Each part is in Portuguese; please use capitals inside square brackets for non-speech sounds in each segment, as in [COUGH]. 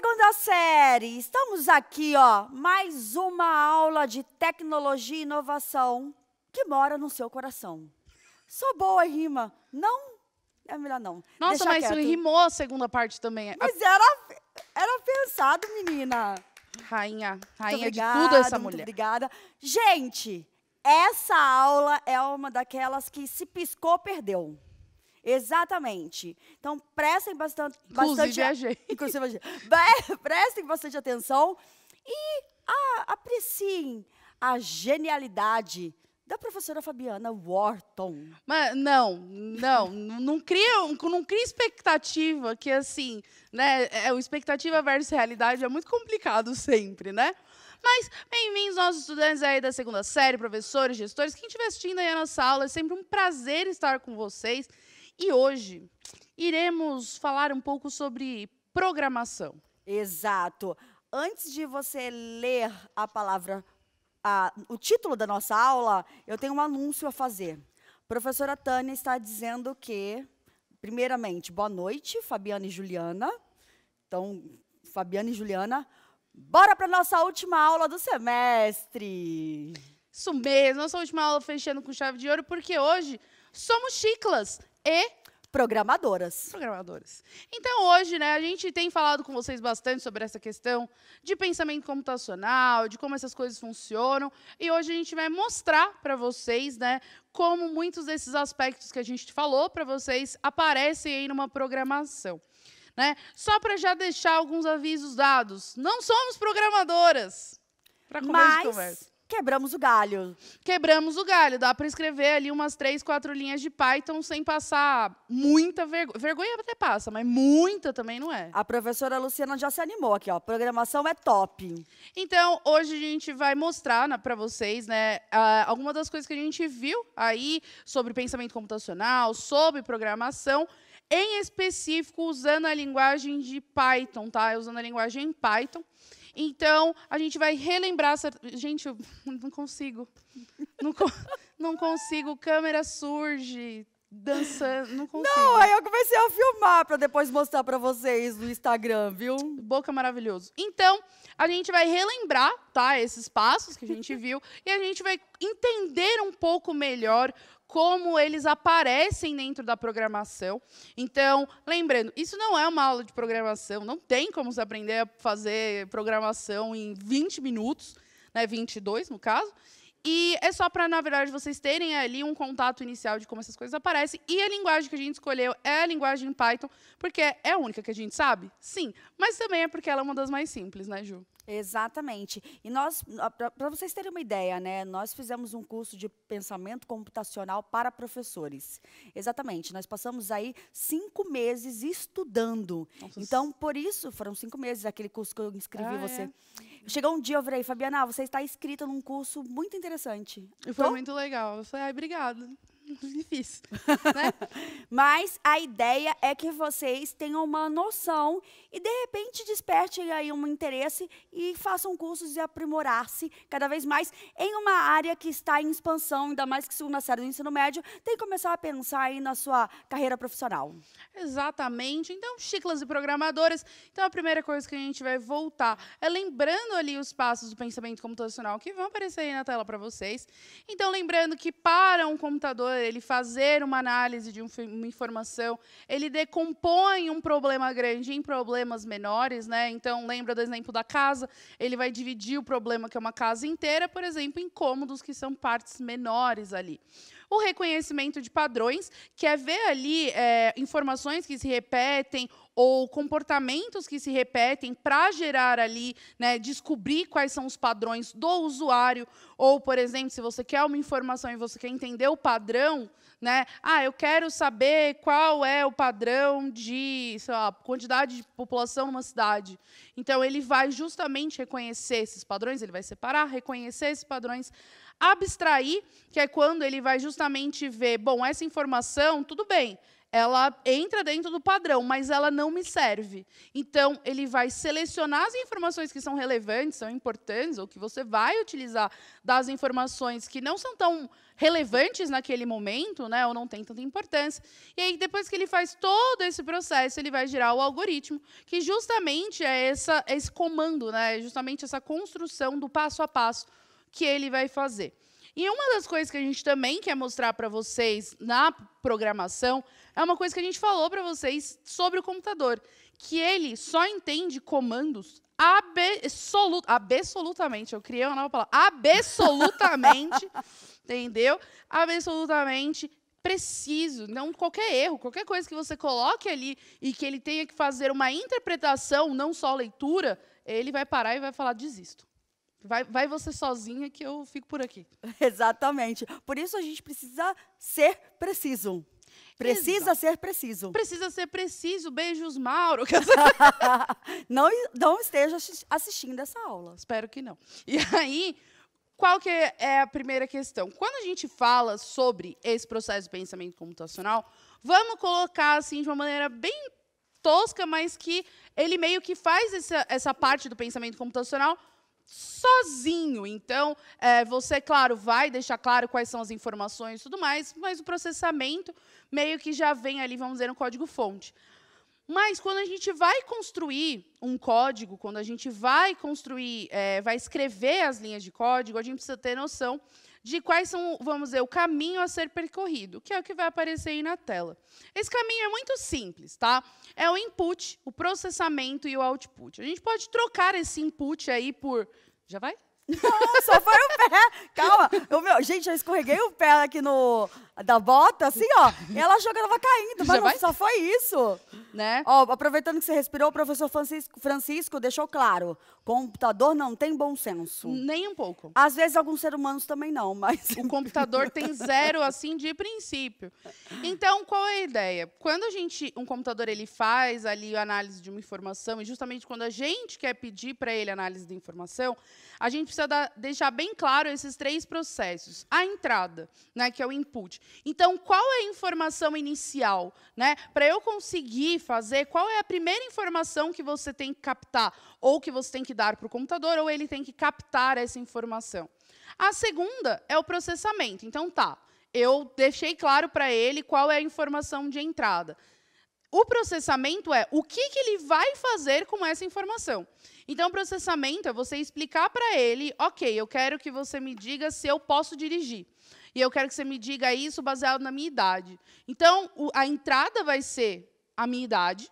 segunda série. Estamos aqui, ó, mais uma aula de tecnologia e inovação que mora no seu coração. Sou boa rima, não? É melhor não. Nossa, Deixa mas quieto. rimou a segunda parte também. Mas era, era pensado, menina. Rainha, rainha obrigada, de tudo essa mulher. Muito obrigada. Gente, essa aula é uma daquelas que se piscou, perdeu. Exatamente. Então, prestem bastante... Inclusive a gente. Inclusive a gente. [LAUGHS] prestem bastante atenção e a, apreciem a genialidade da professora Fabiana Wharton. Mas não, não, não cria, não cria expectativa que assim, né, é, expectativa versus realidade é muito complicado sempre, né? Mas bem-vindos nossos estudantes aí da segunda série, professores, gestores, quem estiver assistindo aí a nossa aula, é sempre um prazer estar com vocês. E hoje iremos falar um pouco sobre programação. Exato. Antes de você ler a palavra, a, o título da nossa aula, eu tenho um anúncio a fazer. Professora Tânia está dizendo que, primeiramente, boa noite, Fabiana e Juliana. Então, Fabiana e Juliana, bora para nossa última aula do semestre. Isso mesmo, nossa última aula fechando com chave de ouro, porque hoje somos chiclas e programadoras. Programadoras. Então hoje, né, a gente tem falado com vocês bastante sobre essa questão de pensamento computacional, de como essas coisas funcionam, e hoje a gente vai mostrar para vocês, né, como muitos desses aspectos que a gente falou para vocês aparecem aí numa programação. Né? Só para já deixar alguns avisos dados. Não somos programadoras. Para começar Mas... de conversa. Quebramos o galho. Quebramos o galho. Dá para escrever ali umas três, quatro linhas de Python sem passar muita vergonha. Vergonha até passa, mas muita também não é. A professora Luciana já se animou aqui, ó. Programação é top. Então, hoje a gente vai mostrar para vocês, né, das coisas que a gente viu aí sobre pensamento computacional, sobre programação em específico usando a linguagem de Python, tá? Usando a linguagem Python. Então, a gente vai relembrar. Gente, eu [LAUGHS] não consigo. Não, não consigo. Câmera surge dançando, não consigo. Não, aí eu comecei a filmar para depois mostrar para vocês no Instagram, viu? Boca é maravilhoso. Então, a gente vai relembrar, tá, esses passos que a gente [LAUGHS] viu e a gente vai entender um pouco melhor como eles aparecem dentro da programação. Então, lembrando, isso não é uma aula de programação, não tem como se aprender a fazer programação em 20 minutos, né, 22 no caso. E é só para, na verdade, vocês terem ali um contato inicial de como essas coisas aparecem. E a linguagem que a gente escolheu é a linguagem Python, porque é a única que a gente sabe? Sim. Mas também é porque ela é uma das mais simples, né, Ju? Exatamente. E nós, para vocês terem uma ideia, né, nós fizemos um curso de pensamento computacional para professores. Exatamente. Nós passamos aí cinco meses estudando. Nossa. Então, por isso, foram cinco meses aquele curso que eu inscrevi ah, você. É. Chegou um dia, eu falei, Fabiana, você está inscrita num curso muito interessante. E foi Tô? Então muito legal. Eu falei, ai, obrigada. [LAUGHS] difícil. Né? [LAUGHS] Mas a ideia é que vocês tenham uma noção e, de repente, despertem aí um interesse e façam cursos e aprimorar-se cada vez mais em uma área que está em expansão, ainda mais que segunda série do ensino médio, tem que começar a pensar aí na sua carreira profissional. Exatamente. Então, chiclas e programadores. Então, a primeira coisa que a gente vai voltar é lembrando ali os passos do pensamento computacional que vão aparecer aí na tela para vocês. Então, lembrando que para um computador ele fazer uma análise de uma informação, ele decompõe um problema grande em problemas menores, né? Então, lembra do exemplo da casa, ele vai dividir o problema que é uma casa inteira, por exemplo, em cômodos que são partes menores ali. O reconhecimento de padrões, que é ver ali é, informações que se repetem ou comportamentos que se repetem para gerar ali, né, descobrir quais são os padrões do usuário, ou, por exemplo, se você quer uma informação e você quer entender o padrão, né, ah, eu quero saber qual é o padrão de, sei lá, quantidade de população numa cidade. Então, ele vai justamente reconhecer esses padrões, ele vai separar, reconhecer esses padrões abstrair, que é quando ele vai justamente ver, bom, essa informação, tudo bem, ela entra dentro do padrão, mas ela não me serve. Então, ele vai selecionar as informações que são relevantes, são importantes, ou que você vai utilizar das informações que não são tão relevantes naquele momento, né, ou não tem tanta importância. E aí, depois que ele faz todo esse processo, ele vai gerar o algoritmo, que justamente é, essa, é esse comando, né, é justamente essa construção do passo a passo que ele vai fazer. E uma das coisas que a gente também quer mostrar para vocês na programação é uma coisa que a gente falou para vocês sobre o computador, que ele só entende comandos absolut, absolutamente, eu criei uma nova palavra, absolutamente, [LAUGHS] entendeu? Absolutamente preciso. Não qualquer erro, qualquer coisa que você coloque ali e que ele tenha que fazer uma interpretação, não só leitura, ele vai parar e vai falar desisto. Vai, vai você sozinha que eu fico por aqui. [LAUGHS] Exatamente. Por isso a gente precisa ser preciso. Precisa Exato. ser preciso. Precisa ser preciso. Beijos, Mauro. [LAUGHS] [LAUGHS] não, não esteja assistindo essa aula. Espero que não. E aí, qual que é a primeira questão? Quando a gente fala sobre esse processo de pensamento computacional, vamos colocar assim de uma maneira bem tosca, mas que ele meio que faz essa, essa parte do pensamento computacional sozinho. Então, é, você, claro, vai deixar claro quais são as informações e tudo mais, mas o processamento meio que já vem ali, vamos dizer, no código-fonte. Mas quando a gente vai construir um código, quando a gente vai construir, é, vai escrever as linhas de código, a gente precisa ter noção de quais são, vamos dizer, o caminho a ser percorrido, que é o que vai aparecer aí na tela. Esse caminho é muito simples, tá? É o input, o processamento e o output. A gente pode trocar esse input aí por. Já vai? Não, [LAUGHS] só foi o pé. Calma. Eu, meu, gente, eu escorreguei o pé aqui no, da bota, assim, ó. [LAUGHS] ela jogando, ela caindo. Mas não, só foi isso. Né? Ó, aproveitando que você respirou, o professor Francisco, Francisco deixou claro: computador não tem bom senso. Nem um pouco. Às vezes alguns seres humanos também não, mas. O computador tem [LAUGHS] zero, assim, de princípio. Então, qual é a ideia? Quando a gente. Um computador ele faz ali a análise de uma informação, e justamente quando a gente quer pedir para ele análise de informação, a gente precisa da, deixar bem claro esses três processos. A entrada, né, que é o input. Então, qual é a informação inicial? Né? Para eu conseguir fazer, qual é a primeira informação que você tem que captar? Ou que você tem que dar para o computador, ou ele tem que captar essa informação. A segunda é o processamento. Então, tá, eu deixei claro para ele qual é a informação de entrada. O processamento é o que, que ele vai fazer com essa informação. Então, o processamento é você explicar para ele, ok, eu quero que você me diga se eu posso dirigir. E eu quero que você me diga isso baseado na minha idade. Então, a entrada vai ser a minha idade,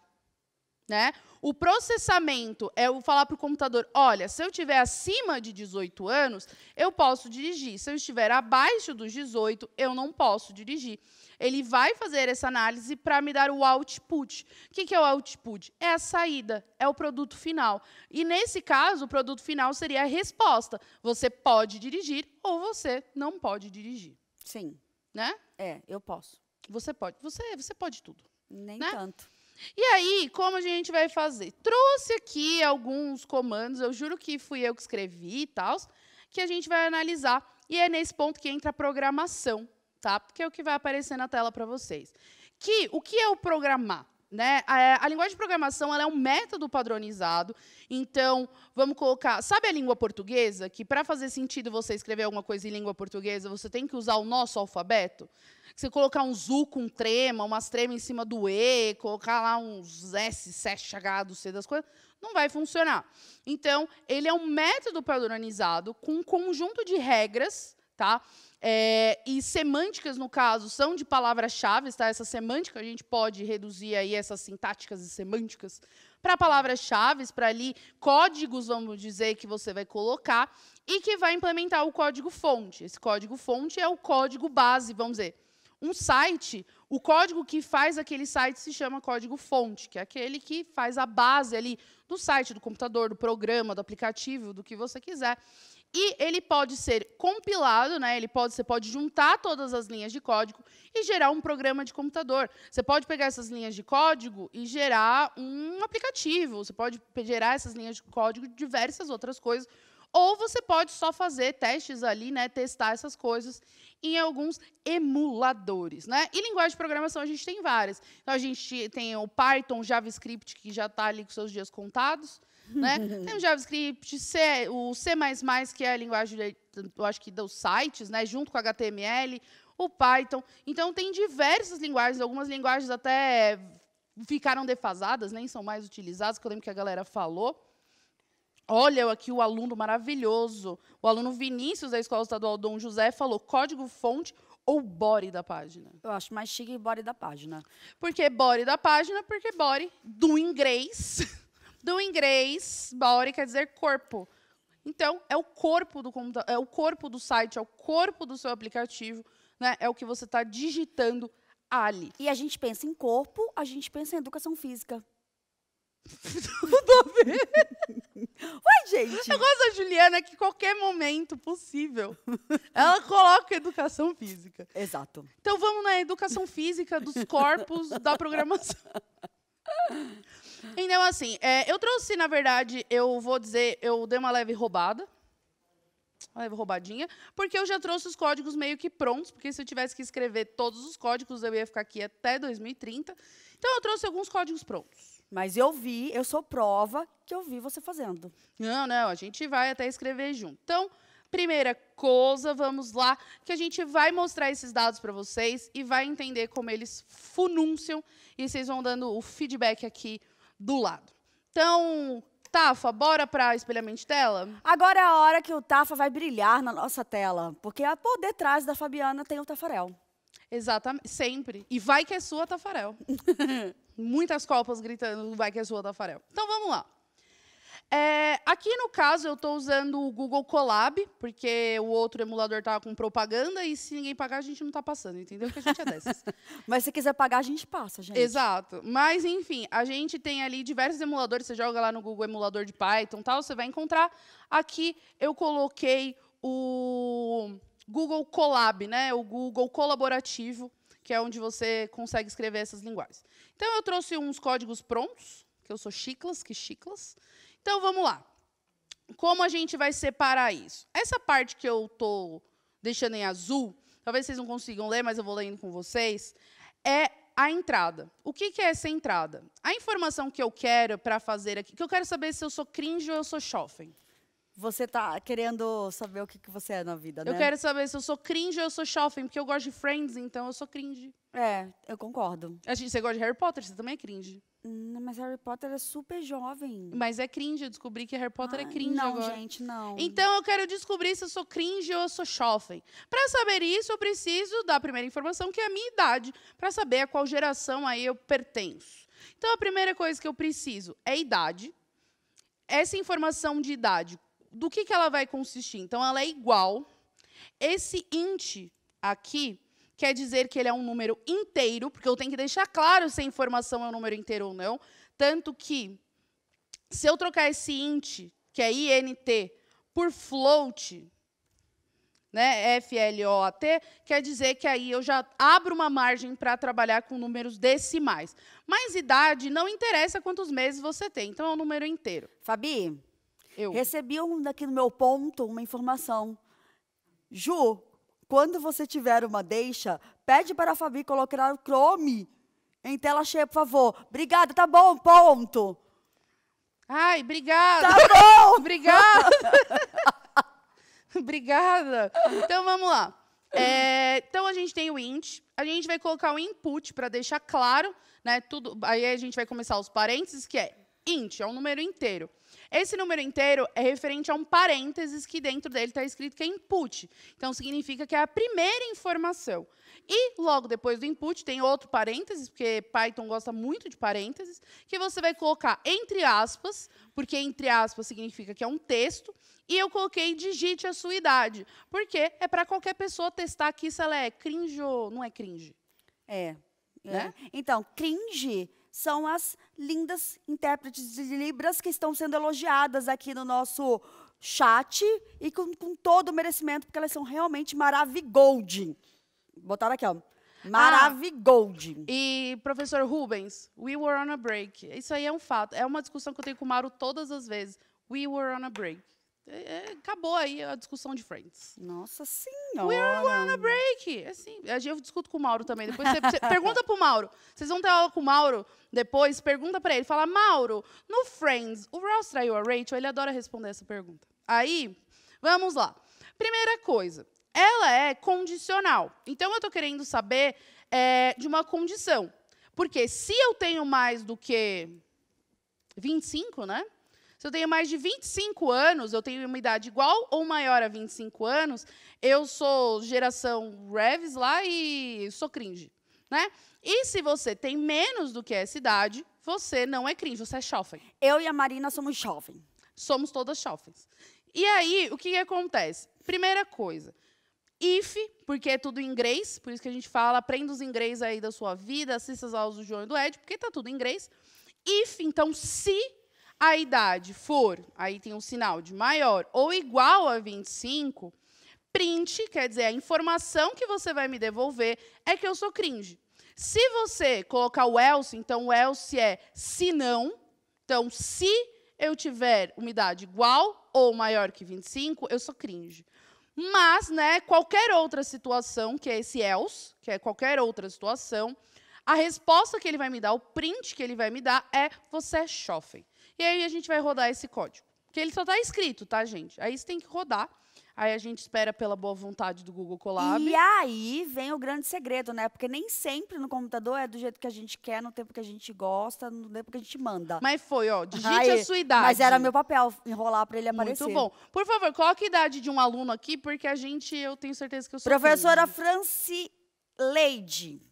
né? O processamento é o falar para o computador: olha, se eu estiver acima de 18 anos, eu posso dirigir. Se eu estiver abaixo dos 18, eu não posso dirigir. Ele vai fazer essa análise para me dar o output. O que é o output? É a saída, é o produto final. E nesse caso, o produto final seria a resposta: você pode dirigir ou você não pode dirigir. Sim. Né? É, eu posso. Você pode. Você, você pode tudo. Nem né? tanto. E aí, como a gente vai fazer? Trouxe aqui alguns comandos, eu juro que fui eu que escrevi e tal, que a gente vai analisar. E é nesse ponto que entra a programação, tá? Porque é o que vai aparecer na tela para vocês. Que o que é o programar? Né? A, a, linguagem de programação é um método padronizado. Então, vamos colocar. Sabe a língua portuguesa? Que para fazer sentido você escrever alguma coisa em língua portuguesa, você tem que usar o nosso alfabeto? Você colocar um zu com um trema, umas trema em cima do E, colocar lá uns S, S, H, do C das coisas, não vai funcionar. Então, ele é um método padronizado com um conjunto de regras, tá? É, e semânticas, no caso, são de palavras-chave, tá? Essa semântica a gente pode reduzir aí essas sintáticas e semânticas para palavras-chave, para ali códigos, vamos dizer, que você vai colocar e que vai implementar o código-fonte. Esse código-fonte é o código base, vamos dizer. Um site, o código que faz aquele site se chama código-fonte, que é aquele que faz a base ali do site, do computador, do programa, do aplicativo, do que você quiser. E ele pode ser compilado, né? Ele pode, você pode juntar todas as linhas de código e gerar um programa de computador. Você pode pegar essas linhas de código e gerar um aplicativo. Você pode gerar essas linhas de código de diversas outras coisas. Ou você pode só fazer testes ali, né, testar essas coisas em alguns emuladores, né? E linguagem de programação a gente tem várias. Então a gente tem o Python, JavaScript que já está ali com seus dias contados. Né? [LAUGHS] Tem o JavaScript, C, o C++, que é a linguagem, eu acho que dos sites, né? junto com HTML, o Python. Então, tem diversas linguagens, algumas linguagens até ficaram defasadas, nem são mais utilizadas, que eu lembro que a galera falou. Olha aqui o aluno maravilhoso, o aluno Vinícius da Escola Estadual Dom José falou código-fonte ou body da página? Eu acho mais chique body da página. Por que body da página? Porque body, do inglês, [LAUGHS] Do inglês, body quer dizer corpo. Então, é o corpo do computador, é o corpo do site, é o corpo do seu aplicativo, né? É o que você está digitando ali. E a gente pensa em corpo, a gente pensa em educação física. [LAUGHS] Tudo bem. Ué, gente. Eu gosto da Juliana que qualquer momento possível ela coloca educação física. Exato. Então vamos na educação física dos corpos da programação. [LAUGHS] Então, assim, é, eu trouxe, na verdade, eu vou dizer, eu dei uma leve roubada. Uma leve roubadinha, porque eu já trouxe os códigos meio que prontos, porque se eu tivesse que escrever todos os códigos, eu ia ficar aqui até 2030. Então, eu trouxe alguns códigos prontos. Mas eu vi, eu sou prova que eu vi você fazendo. Não, não, a gente vai até escrever junto. Então, primeira coisa, vamos lá, que a gente vai mostrar esses dados para vocês e vai entender como eles fununciam e vocês vão dando o feedback aqui do lado. Então, Tafa, bora para espelhamento de tela? Agora é a hora que o Tafa vai brilhar na nossa tela, porque por detrás da Fabiana tem o Tafarel. Exatamente, sempre. E vai que é sua, Tafarel. [LAUGHS] Muitas copas gritando, vai que é sua, Tafarel. Então vamos lá. É, aqui no caso eu estou usando o Google Colab, porque o outro emulador estava com propaganda e se ninguém pagar a gente não está passando, entendeu? Que a gente é dessas. [LAUGHS] Mas se quiser pagar a gente passa, gente. Exato. Mas enfim, a gente tem ali diversos emuladores. Você joga lá no Google emulador de Python, tal, você vai encontrar. Aqui eu coloquei o Google Colab, né? O Google colaborativo, que é onde você consegue escrever essas linguagens. Então eu trouxe uns códigos prontos, que eu sou chiclas, que chiclas. Então vamos lá. Como a gente vai separar isso? Essa parte que eu estou deixando em azul, talvez vocês não consigam ler, mas eu vou lendo com vocês, é a entrada. O que, que é essa entrada? A informação que eu quero para fazer aqui, que eu quero saber se eu sou cringe ou eu sou shopping. Você está querendo saber o que, que você é na vida, né? Eu quero saber se eu sou cringe ou eu sou shopping, porque eu gosto de Friends, então eu sou cringe. É, eu concordo. A gente, você gosta de Harry Potter, você também é cringe. Hum, mas Harry Potter é super jovem. Mas é cringe, eu descobri que Harry Potter ah, é cringe não, agora. Não, gente, não. Então eu quero descobrir se eu sou cringe ou sou jovem. Para saber isso, eu preciso da primeira informação, que é a minha idade, para saber a qual geração aí eu pertenço. Então a primeira coisa que eu preciso é idade. Essa informação de idade, do que, que ela vai consistir? Então ela é igual. Esse int aqui quer dizer que ele é um número inteiro, porque eu tenho que deixar claro se a informação é um número inteiro ou não. Tanto que, se eu trocar esse int, que é int, por float, né, t, quer dizer que aí eu já abro uma margem para trabalhar com números decimais. Mas idade não interessa quantos meses você tem, então é um número inteiro. Fabi, eu recebi um daqui no meu ponto uma informação. Ju, quando você tiver uma deixa, pede para a Fabi colocar o Chrome em tela cheia, por favor. Obrigada, tá bom, ponto. Ai, obrigada. Tá bom. [LAUGHS] obrigada. [LAUGHS] obrigada. Então, vamos lá. É, então, a gente tem o int. A gente vai colocar o input para deixar claro, né, tudo. Aí a gente vai começar os parênteses, que é int, é um número inteiro. Esse número inteiro é referente a um parênteses que dentro dele está escrito que é input. Então, significa que é a primeira informação. E logo depois do input tem outro parênteses, porque Python gosta muito de parênteses, que você vai colocar entre aspas, porque entre aspas significa que é um texto, e eu coloquei digite a sua idade, porque é para qualquer pessoa testar aqui se ela é cringe ou não é cringe. É. Né? é. Então, cringe são as lindas intérpretes de Libras que estão sendo elogiadas aqui no nosso chat e com, com todo o merecimento, porque elas são realmente maravigold. Botaram aqui, ó. Maravigold. Ah, e, professor Rubens, we were on a break. Isso aí é um fato. É uma discussão que eu tenho com o Mauro todas as vezes. We were on a break. É, é, acabou aí a discussão de Friends. Nossa senhora! We're on a break! é Assim, eu discuto com o Mauro também. Depois você, você pergunta pro Mauro. Vocês vão ter aula com o Mauro depois, pergunta para ele. Fala, Mauro, no Friends, o Ross traiu a Rachel? Ele adora responder essa pergunta. Aí, vamos lá. Primeira coisa, ela é condicional. Então, eu estou querendo saber é, de uma condição. Porque se eu tenho mais do que 25, né? Se eu tenho mais de 25 anos, eu tenho uma idade igual ou maior a 25 anos, eu sou geração Revs lá e sou cringe. Né? E se você tem menos do que essa idade, você não é cringe, você é jovem. Eu e a Marina somos jovens. Somos todas jovens. E aí, o que, que acontece? Primeira coisa, if, porque é tudo em inglês, por isso que a gente fala, aprenda os inglês aí da sua vida, assista as aulas do João e do Ed, porque está tudo em inglês. If, então, se a idade for, aí tem um sinal de maior ou igual a 25, print, quer dizer, a informação que você vai me devolver é que eu sou cringe. Se você colocar o else, então o else é se não. Então, se eu tiver uma idade igual ou maior que 25, eu sou cringe. Mas, né, qualquer outra situação, que é esse else, que é qualquer outra situação, a resposta que ele vai me dar, o print que ele vai me dar é você é chofem. E aí a gente vai rodar esse código. Porque ele só está escrito, tá, gente? Aí você tem que rodar. Aí a gente espera pela boa vontade do Google Colab. E aí vem o grande segredo, né? Porque nem sempre no computador é do jeito que a gente quer, no tempo que a gente gosta, no tempo que a gente manda. Mas foi, ó, digite aí, a sua idade. Mas era meu papel enrolar para ele aparecer. Muito bom. Por favor, coloque a idade de um aluno aqui, porque a gente, eu tenho certeza que eu sou Professora grande. Franci Leide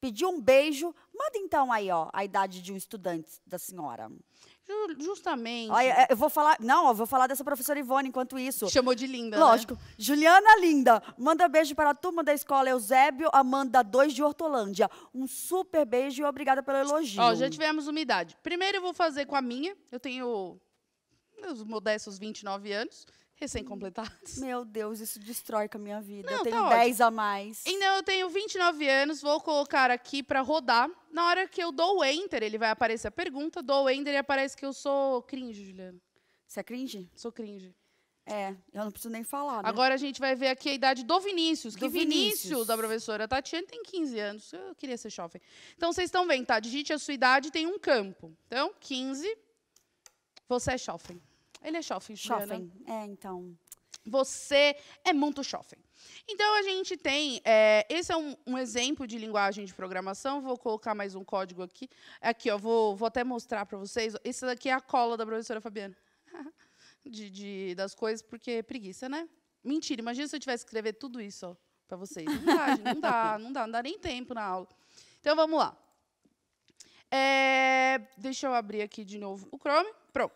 pediu um beijo. Manda então aí, ó, a idade de um estudante da senhora. Justamente. Olha, é, eu vou falar. Não, eu vou falar dessa professora Ivone enquanto isso. Chamou de linda. Né? Lógico. Né? Juliana Linda, manda beijo para a turma da escola Eusébio Amanda 2 de Hortolândia. Um super beijo e obrigada pelo elogio. Ó, já tivemos uma idade. Primeiro eu vou fazer com a minha. Eu tenho os modestos 29 anos recém-completados. Meu Deus, isso destrói com a minha vida. Não, eu tenho tá 10 a mais. Então eu tenho 29 anos, vou colocar aqui para rodar. Na hora que eu dou o enter, ele vai aparecer a pergunta, dou o enter e aparece que eu sou cringe, Juliana. Você é cringe? Sou cringe. É, eu não preciso nem falar. Né? Agora a gente vai ver aqui a idade do Vinícius. Do que Vinícius, Vinícius, da professora Tatiana, tem 15 anos. Eu queria ser jovem. Então vocês estão vendo, tá? Digite a sua idade, tem um campo. Então, 15. Você é jovem. Ele é shopping, né? Shopping, é, então. Você é muito shopping. Então, a gente tem... É, esse é um, um, exemplo de linguagem de programação. Vou colocar mais um código aqui. Aqui, ó, vou, vou até mostrar para vocês. Esse daqui é a cola da professora Fabiana. [LAUGHS] De, de, das coisas, porque é preguiça, né? Mentira, imagina se eu tivesse que escrever tudo isso para vocês. Não dá, gente, não dá, [LAUGHS] não dá, não dá nem tempo na aula. Então, vamos lá. É, deixa eu abrir aqui de novo o Chrome. Pronto.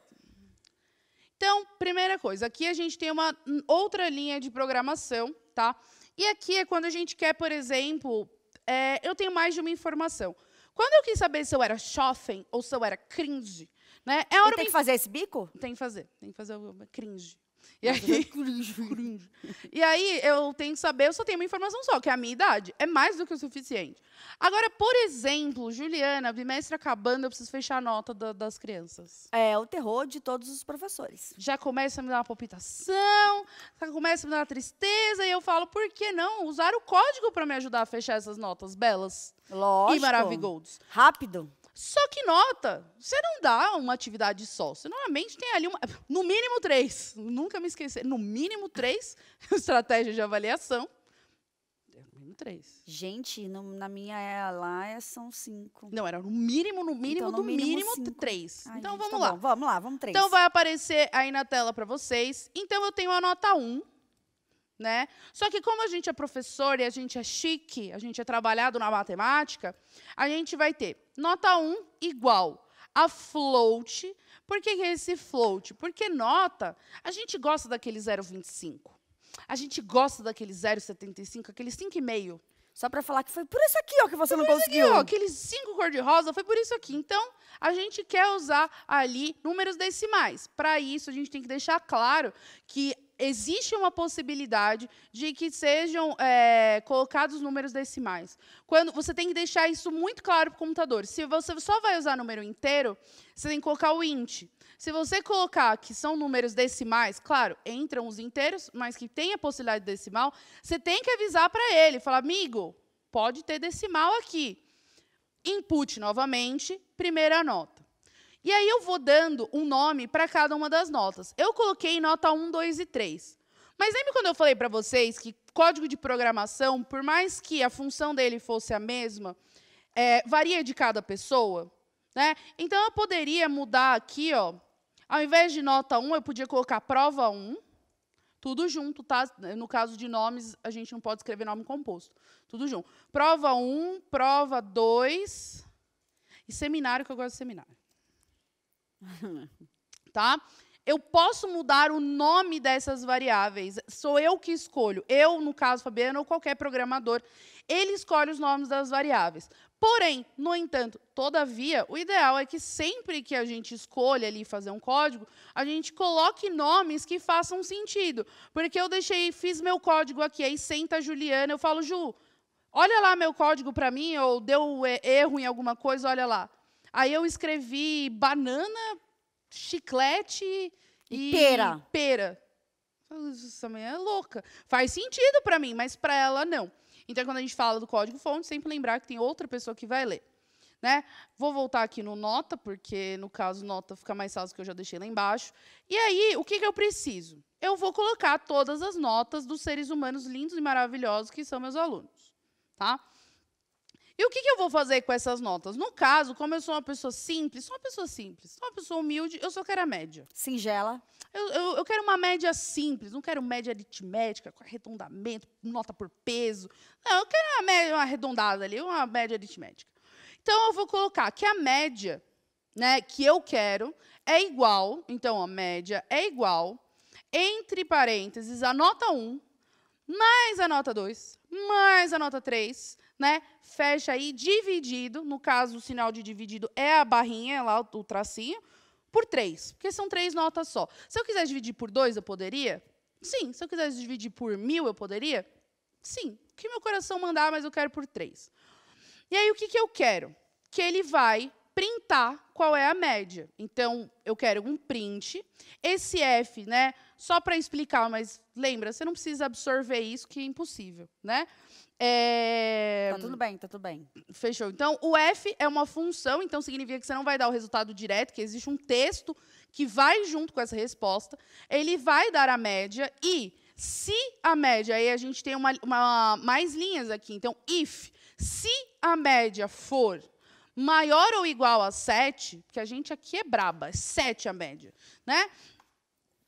Então, primeira coisa, aqui a gente tem uma outra linha de programação, tá? E aqui é quando a gente quer, por exemplo, é, eu tenho mais de uma informação. Quando eu quis saber se eu era chofen ou se eu era cringe, né? É hora tem que fazer esse bico? Tem que fazer, tem que fazer o cringe. E aí, [LAUGHS] e aí eu tenho que saber, eu só tenho uma informação só, que é a minha idade. É mais do que o suficiente. Agora, por exemplo, Juliana, bimestre acabando, eu preciso fechar a nota da, das crianças. É o terror de todos os professores. Já começa a me dar uma palpitação, já começa a me dar uma tristeza, e eu falo, por que não usar o código para me ajudar a fechar essas notas belas Lógico. e maravilhosas? Rápido. Só que nota, você não dá uma atividade só. Você normalmente tem ali uma, no mínimo três. Nunca me esquecer, No mínimo três [LAUGHS] estratégias de avaliação. É, no mínimo três. Gente, no, na minha lá é, são cinco. Não, era no mínimo, no mínimo, então, no do mínimo, mínimo três. Ai, então gente, vamos tá lá. Bom, vamos lá, vamos três. Então vai aparecer aí na tela para vocês. Então eu tenho a nota um né? Só que como a gente é professor e a gente é chique, a gente é trabalhado na matemática, a gente vai ter nota 1 igual a float. Por que é esse float? Porque nota, a gente gosta daquele 0,25. A gente gosta daquele 0,75, aquele 5,5. Só para falar que foi por isso aqui ó, que você foi não conseguiu. Aqui, ó, aqueles cinco cor-de-rosa foi por isso aqui. Então, a gente quer usar ali números decimais. Para isso, a gente tem que deixar claro que existe uma possibilidade de que sejam é, colocados números decimais. Quando você tem que deixar isso muito claro para o computador. Se você só vai usar número inteiro, você tem que colocar o int. Se você colocar que são números decimais, claro, entram os inteiros, mas que tem a possibilidade de decimal, você tem que avisar para ele, falar, amigo, pode ter decimal aqui. Input novamente, primeira nota. E aí eu vou dando um nome para cada uma das notas. Eu coloquei nota 1, 2 e 3. Mas lembra quando eu falei para vocês que código de programação, por mais que a função dele fosse a mesma, é, varia de cada pessoa? Né? Então, eu poderia mudar aqui, ó, ao invés de nota 1, eu podia colocar prova 1, tudo junto, tá? No caso de nomes, a gente não pode escrever nome composto. Tudo junto. Prova 1, prova 2 e seminário, que eu gosto de seminário. [LAUGHS] tá? Eu posso mudar o nome dessas variáveis. Sou eu que escolho. Eu, no caso, Fabiana, ou qualquer programador, ele escolhe os nomes das variáveis. Porém, no entanto, todavia, o ideal é que sempre que a gente escolha ali fazer um código, a gente coloque nomes que façam sentido. Porque eu deixei, fiz meu código aqui, aí senta a Juliana, eu falo, Ju, olha lá meu código para mim, ou deu eh, erro em alguma coisa, olha lá. Aí eu escrevi banana, chiclete e, e pera. pera. Essa mulher é louca. Faz sentido para mim, mas para ela não. Então, quando a gente fala do código-fonte, sempre lembrar que tem outra pessoa que vai ler. Né? Vou voltar aqui no nota, porque no caso nota fica mais fácil que eu já deixei lá embaixo. E aí, o que, que eu preciso? Eu vou colocar todas as notas dos seres humanos lindos e maravilhosos que são meus alunos. Tá? E o que, que eu vou fazer com essas notas? No caso, como eu sou uma pessoa simples, sou uma pessoa simples, sou uma pessoa humilde, eu só quero a média. Singela. Eu, eu, eu quero uma média simples, não quero média aritmética, com arredondamento, nota por peso. Não, eu quero uma média uma arredondada ali, uma média aritmética. Então, eu vou colocar que a média né, que eu quero é igual, então a média é igual, entre parênteses, a nota 1, mais a nota 2, mais a nota 3, né? Fecha aí dividido, no caso o sinal de dividido é a barrinha, lá o, o tracinho, por três, porque são três notas só. Se eu quiser dividir por dois, eu poderia? Sim. Se eu quiser dividir por mil, eu poderia? Sim. O que meu coração mandar, mas eu quero por três. E aí o que, que eu quero? Que ele vai printar qual é a média. Então, eu quero um print. Esse F, né? Só para explicar, mas lembra, você não precisa absorver isso, que é impossível, né? É... Tá tudo bem, tá tudo bem. Fechou. Então, o F é uma função, então significa que você não vai dar o resultado direto, que existe um texto que vai junto com essa resposta. Ele vai dar a média e se a média, aí a gente tem uma, uma mais linhas aqui, então if, se a média for maior ou igual a 7, porque a gente aqui é braba, é 7 a média, né?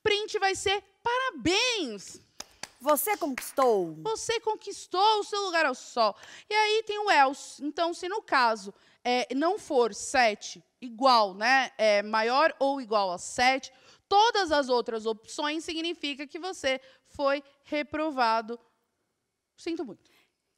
Print vai ser parabéns, você conquistou. Você conquistou o seu lugar ao sol. E aí tem o else. Então, se no caso é, não for 7 igual, né, é, maior ou igual a 7, todas as outras opções significa que você foi reprovado. Sinto muito.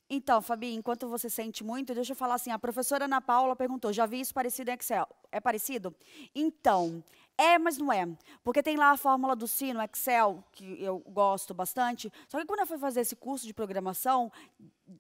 Então, Fabi, enquanto você sente muito, deixa eu falar assim, a professora Ana Paula perguntou, já vi isso parecido em Excel. É parecido? Então, é, mas não é. Porque tem lá a fórmula do sino, Excel, que eu gosto bastante. Só que quando eu fui fazer esse curso de programação,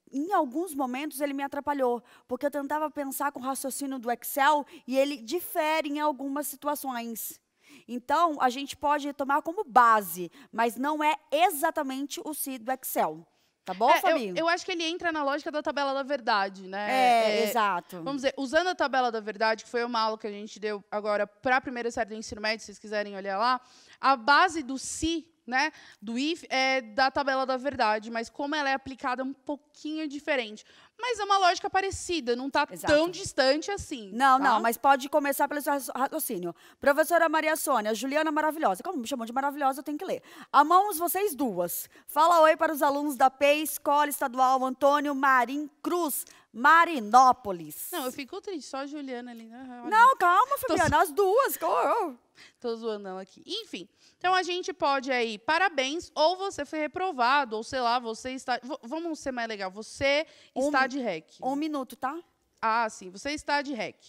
em alguns momentos ele me atrapalhou, porque eu tentava pensar com o raciocínio do Excel e ele difere em algumas situações. Então, a gente pode tomar como base, mas não é exatamente o si do Excel. Tá bom, é, eu, eu, acho que ele entra na lógica da tabela da verdade, né? É, é, exato. Vamos dizer, usando a tabela da verdade, que foi uma aula que a gente deu agora para a primeira série do ensino médio, se vocês quiserem olhar lá, a base do se si né, do if é da tabela da verdade, mas como ela é aplicada é um pouquinho diferente. Mas é uma lógica parecida, não está tão distante assim. Não, tá? não, mas pode começar pelo seu raciocínio. Professora Maria Sônia, Juliana maravilhosa. Como me chamam de maravilhosa, eu tenho que ler. Amamos vocês duas. Fala oi para os alunos da PEI, Escola Estadual Antônio Marim Cruz. Marinópolis. Não, eu fico triste, só a Juliana ali. Né? Não, calma, Fabiana, Tô... as duas. Oh, oh. Tô zoando aqui. Enfim, então a gente pode aí, parabéns, ou você foi reprovado, ou sei lá, você está. vamos ser mais legal, você um, está de rec. Um minuto, tá? Ah, sim, você está de rec.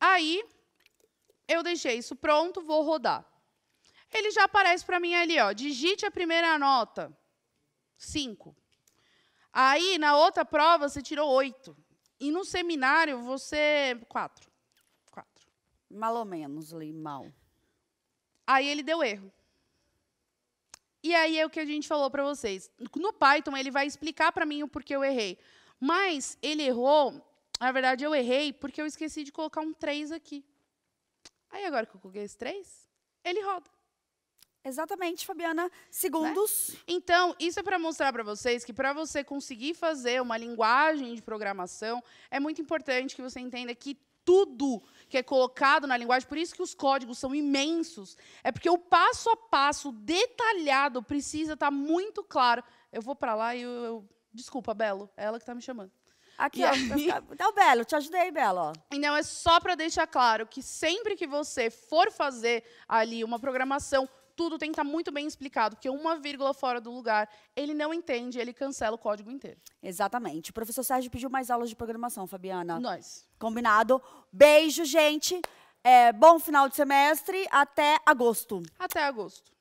Aí, eu deixei isso pronto, vou rodar. Ele já aparece para mim ali, ó. Digite a primeira nota. 5. Aí, na outra prova, você tirou 8. E no seminário, você. 4. 4. Mal ou menos, li mal. Aí ele deu erro. E aí é o que a gente falou para vocês. No Python, ele vai explicar para mim o porquê eu errei. Mas ele errou, na verdade, eu errei porque eu esqueci de colocar um 3 aqui. Aí agora que eu coloquei esse 3, ele roda. Exatamente, Fabiana. Segundos. Né? Então, isso é para mostrar para vocês que para você conseguir fazer uma linguagem de programação, é muito importante que você entenda que tudo que é colocado na linguagem, por isso que os códigos são imensos, é porque o passo a passo detalhado precisa estar tá muito claro. Eu vou para lá e eu, eu, Desculpa, Belo, é ela que está me chamando. Aqui, ó. Aí... Então, Belo, te ajudei, Belo. Então, é só para deixar claro que sempre que você for fazer ali uma programação tudo tem que estar muito bem explicado, porque uma vírgula fora do lugar, ele não entende, ele cancela o código inteiro. Exatamente. O professor Sérgio pediu mais aulas de programação, Fabiana. Nós. Combinado. Beijo, gente. É, bom final de semestre. Até agosto. Até agosto.